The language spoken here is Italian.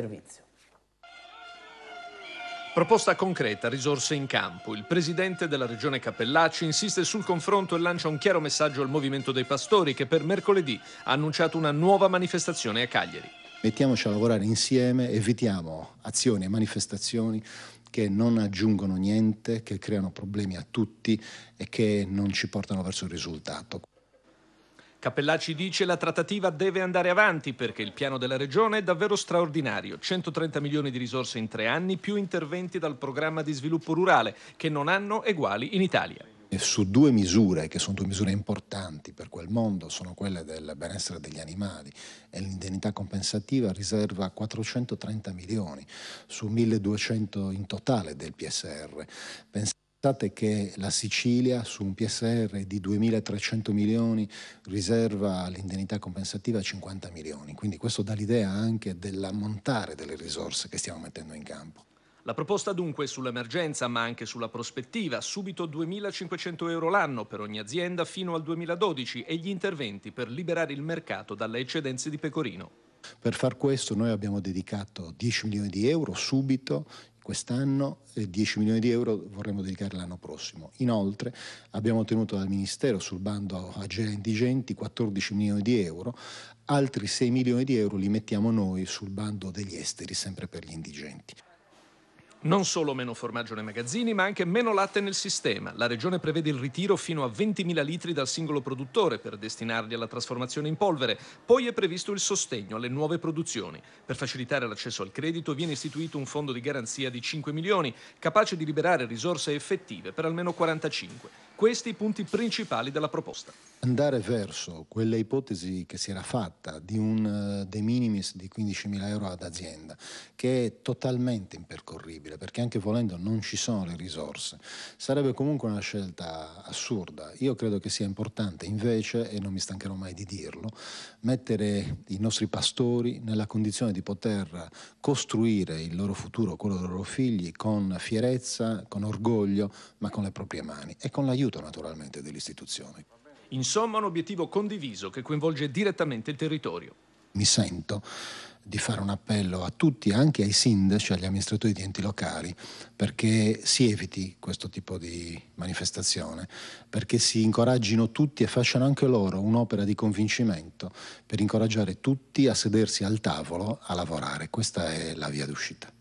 servizio. Proposta concreta, risorse in campo. Il presidente della regione Cappellacci insiste sul confronto e lancia un chiaro messaggio al movimento dei pastori che per mercoledì ha annunciato una nuova manifestazione a Cagliari. Mettiamoci a lavorare insieme, evitiamo azioni e manifestazioni che non aggiungono niente, che creano problemi a tutti e che non ci portano verso il risultato. Capellacci dice la trattativa deve andare avanti perché il piano della regione è davvero straordinario. 130 milioni di risorse in tre anni più interventi dal programma di sviluppo rurale che non hanno eguali in Italia. Su due misure, che sono due misure importanti per quel mondo, sono quelle del benessere degli animali e l'indennità compensativa riserva 430 milioni su 1200 in totale del PSR. Pensate Pensate che la Sicilia su un PSR di 2.300 milioni riserva l'indennità compensativa a 50 milioni, quindi questo dà l'idea anche dell'ammontare delle risorse che stiamo mettendo in campo. La proposta dunque è sull'emergenza ma anche sulla prospettiva, subito 2.500 euro l'anno per ogni azienda fino al 2012 e gli interventi per liberare il mercato dalle eccedenze di pecorino. Per far questo noi abbiamo dedicato 10 milioni di euro subito quest'anno, eh, 10 milioni di euro vorremmo dedicare l'anno prossimo. Inoltre abbiamo ottenuto dal Ministero sul bando Agile Indigenti 14 milioni di euro, altri 6 milioni di euro li mettiamo noi sul bando degli esteri, sempre per gli indigenti. Non solo meno formaggio nei magazzini, ma anche meno latte nel sistema. La regione prevede il ritiro fino a 20.000 litri dal singolo produttore per destinarli alla trasformazione in polvere. Poi è previsto il sostegno alle nuove produzioni. Per facilitare l'accesso al credito viene istituito un fondo di garanzia di 5 milioni, capace di liberare risorse effettive per almeno 45. Questi i punti principali della proposta. Andare verso quella ipotesi che si era fatta di un eh, de minimis di 15.000 euro ad azienda, che è totalmente impercorribile, perché anche volendo non ci sono le risorse, sarebbe comunque una scelta assurda. Io credo che sia importante invece, e non mi stancherò mai di dirlo, mettere i nostri pastori nella condizione di poter costruire il loro futuro, quello dei loro figli, con fierezza, con orgoglio, ma con le proprie mani e con l'aiuto aiuto naturalmente delle istituzioni. Insomma, un obiettivo condiviso che coinvolge direttamente il territorio. Mi sento di fare un appello a tutti, anche ai sindaci, cioè agli amministratori di enti locali, perché si eviti questo tipo di manifestazione, perché si incoraggino tutti e facciano anche loro un'opera di convincimento per incoraggiare tutti a sedersi al tavolo a lavorare. Questa è la via d'uscita.